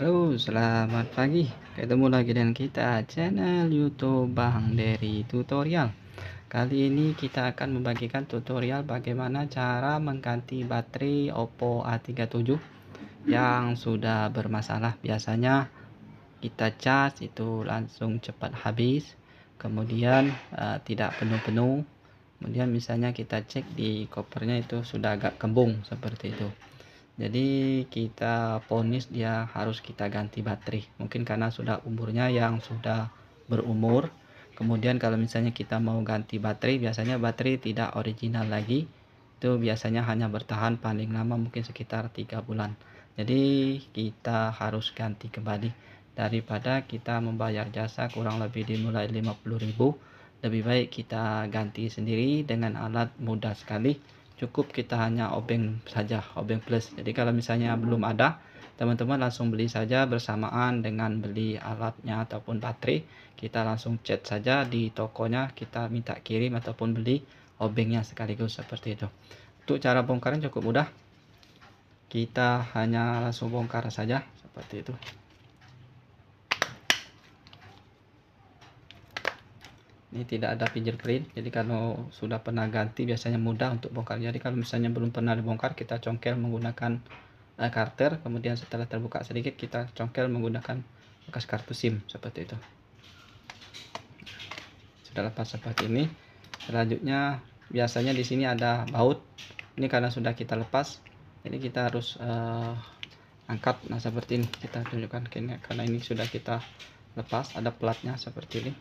Halo, selamat pagi. Ketemu lagi dengan kita channel YouTube Bang Dery Tutorial. Kali ini kita akan membagikan tutorial bagaimana cara mengganti baterai Oppo A37 yang sudah bermasalah. Biasanya kita cas itu langsung cepat habis, kemudian uh, tidak penuh-penuh. Kemudian misalnya kita cek di kopernya itu sudah agak kembung seperti itu jadi kita ponis dia harus kita ganti baterai mungkin karena sudah umurnya yang sudah berumur kemudian kalau misalnya kita mau ganti baterai biasanya baterai tidak original lagi itu biasanya hanya bertahan paling lama mungkin sekitar tiga bulan jadi kita harus ganti kembali daripada kita membayar jasa kurang lebih dimulai 50000 lebih baik kita ganti sendiri dengan alat mudah sekali cukup kita hanya obeng saja obeng plus jadi kalau misalnya hmm. belum ada teman-teman langsung beli saja bersamaan dengan beli alatnya ataupun baterai kita langsung chat saja di tokonya kita minta kirim ataupun beli obengnya sekaligus seperti itu untuk cara bongkarnya cukup mudah kita hanya langsung bongkar saja seperti itu ini tidak ada fingerprint jadi kalau sudah pernah ganti biasanya mudah untuk bongkar jadi kalau misalnya belum pernah dibongkar kita congkel menggunakan uh, karter kemudian setelah terbuka sedikit kita congkel menggunakan bekas kartu SIM seperti itu sudah lepas seperti ini selanjutnya biasanya di sini ada baut ini karena sudah kita lepas jadi kita harus uh, angkat nah seperti ini kita tunjukkan karena ini sudah kita lepas ada platnya seperti ini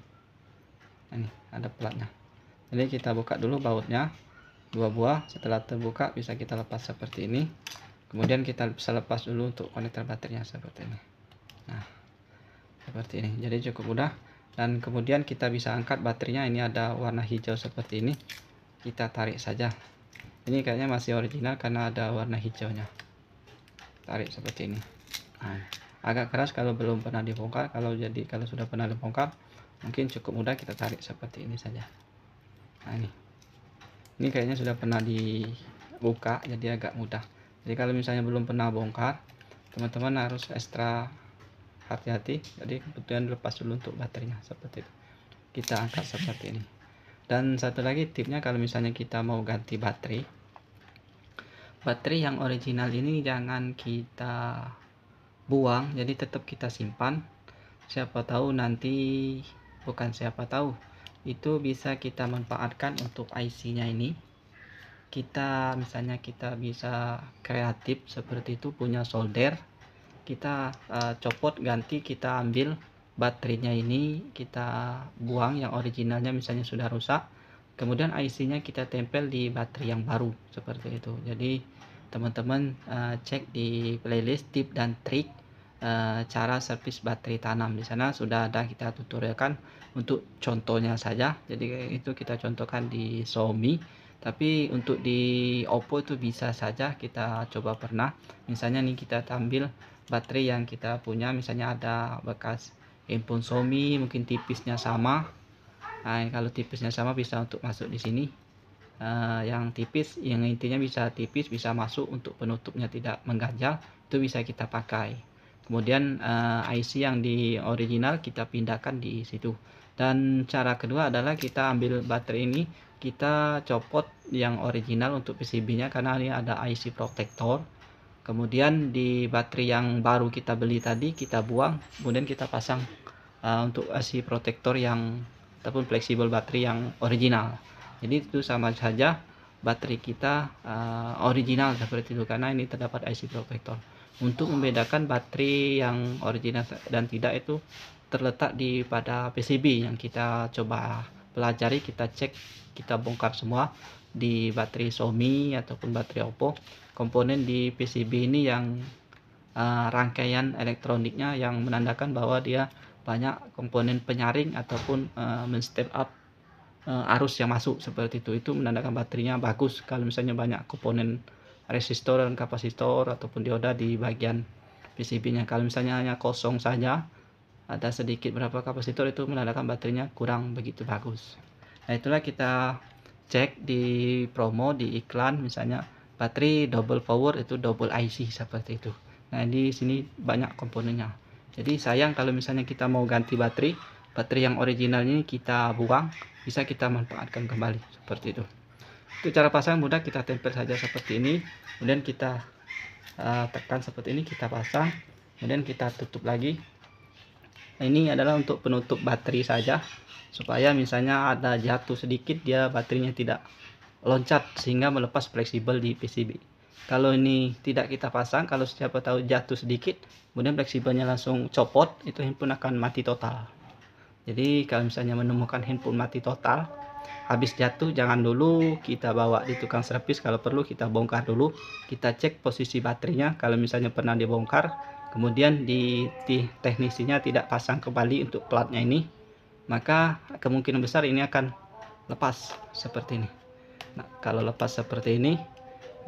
ini ada platnya jadi kita buka dulu bautnya dua buah setelah terbuka bisa kita lepas seperti ini kemudian kita bisa lepas dulu untuk konektor baterainya seperti ini nah seperti ini jadi cukup mudah dan kemudian kita bisa angkat baterainya ini ada warna hijau seperti ini kita tarik saja ini kayaknya masih original karena ada warna hijaunya tarik seperti ini nah, agak keras kalau belum pernah dibongkar kalau jadi kalau sudah pernah dibongkar mungkin cukup mudah kita tarik seperti ini saja nah ini ini kayaknya sudah pernah dibuka jadi agak mudah jadi kalau misalnya belum pernah bongkar teman-teman harus ekstra hati-hati jadi kebutuhan lepas dulu untuk baterainya seperti itu kita angkat seperti ini dan satu lagi tipnya kalau misalnya kita mau ganti baterai baterai yang original ini jangan kita buang jadi tetap kita simpan siapa tahu nanti bukan siapa tahu itu bisa kita manfaatkan untuk IC-nya ini kita misalnya kita bisa kreatif seperti itu punya solder kita uh, copot ganti kita ambil baterainya ini kita buang yang originalnya misalnya sudah rusak kemudian IC-nya kita tempel di baterai yang baru seperti itu jadi teman-teman uh, cek di playlist tip dan trik Eh, cara servis baterai tanam di sana sudah ada kita tutorialkan untuk contohnya saja jadi itu kita contohkan di Xiaomi tapi untuk di Oppo itu bisa saja kita coba pernah misalnya nih kita tampil baterai yang kita punya misalnya ada bekas handphone Xiaomi mungkin tipisnya sama nah kalau tipisnya sama bisa untuk masuk di sini uh, yang tipis yang intinya bisa tipis bisa masuk untuk penutupnya tidak mengganjal itu bisa kita pakai kemudian uh, eh, IC yang di original kita pindahkan di situ dan cara kedua adalah kita ambil baterai ini kita copot yang original untuk PCB nya karena ini ada IC protector kemudian di baterai yang baru kita beli tadi kita buang kemudian kita pasang uh, untuk IC protector yang ataupun fleksibel baterai yang original jadi itu sama saja baterai kita uh, original seperti itu karena ini terdapat IC protector untuk membedakan baterai yang original dan tidak itu terletak di pada PCB yang kita coba pelajari kita cek kita bongkar semua di baterai Xiaomi ataupun baterai Oppo komponen di PCB ini yang uh, rangkaian elektroniknya yang menandakan bahwa dia banyak komponen penyaring ataupun uh, men-step up eh, arus yang masuk seperti itu itu menandakan baterainya bagus kalau misalnya banyak komponen resistor dan kapasitor ataupun dioda di bagian PCB-nya. Kalau misalnya hanya kosong saja, ada sedikit berapa kapasitor itu menandakan baterainya kurang begitu bagus. Nah, itulah kita cek di promo di iklan misalnya baterai double power itu double IC seperti itu. Nah, di sini banyak komponennya. Jadi sayang kalau misalnya kita mau ganti baterai, baterai yang original ini kita buang, bisa kita manfaatkan kembali seperti itu. Untuk cara pasang mudah kita tempel saja seperti ini. Kemudian kita uh, tekan seperti ini, kita pasang. Kemudian kita tutup lagi. Nah, ini adalah untuk penutup baterai saja supaya misalnya ada jatuh sedikit dia baterainya tidak loncat sehingga melepas fleksibel di PCB. Kalau ini tidak kita pasang, kalau siapa tahu jatuh sedikit, kemudian fleksibelnya langsung copot, itu handphone akan mati total. Jadi kalau misalnya menemukan handphone mati total, habis jatuh jangan dulu kita bawa di tukang servis kalau perlu kita bongkar dulu kita cek posisi baterainya kalau misalnya pernah dibongkar kemudian di, di teknisinya tidak pasang kembali untuk platnya ini maka kemungkinan besar ini akan lepas seperti ini nah, kalau lepas seperti ini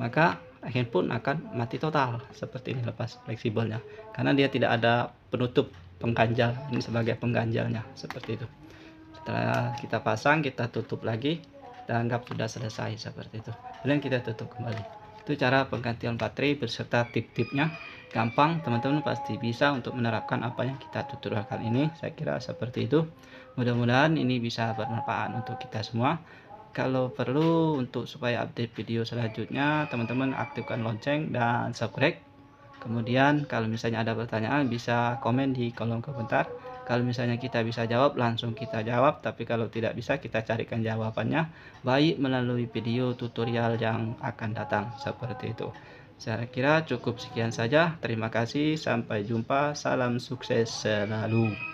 maka handphone akan mati total seperti ini lepas fleksibelnya karena dia tidak ada penutup pengganjal ini sebagai pengganjalnya seperti itu setelah kita pasang kita tutup lagi dan anggap sudah selesai seperti itu kemudian kita tutup kembali itu cara penggantian baterai beserta tip-tipnya gampang teman-teman pasti bisa untuk menerapkan apa yang kita tuturkan ini saya kira seperti itu mudah-mudahan ini bisa bermanfaat untuk kita semua kalau perlu untuk supaya update video selanjutnya teman-teman aktifkan lonceng dan subscribe kemudian kalau misalnya ada pertanyaan bisa komen di kolom komentar kalau misalnya kita bisa jawab, langsung kita jawab. Tapi kalau tidak bisa, kita carikan jawabannya baik melalui video tutorial yang akan datang. Seperti itu. Saya kira cukup sekian saja. Terima kasih. Sampai jumpa. Salam sukses selalu.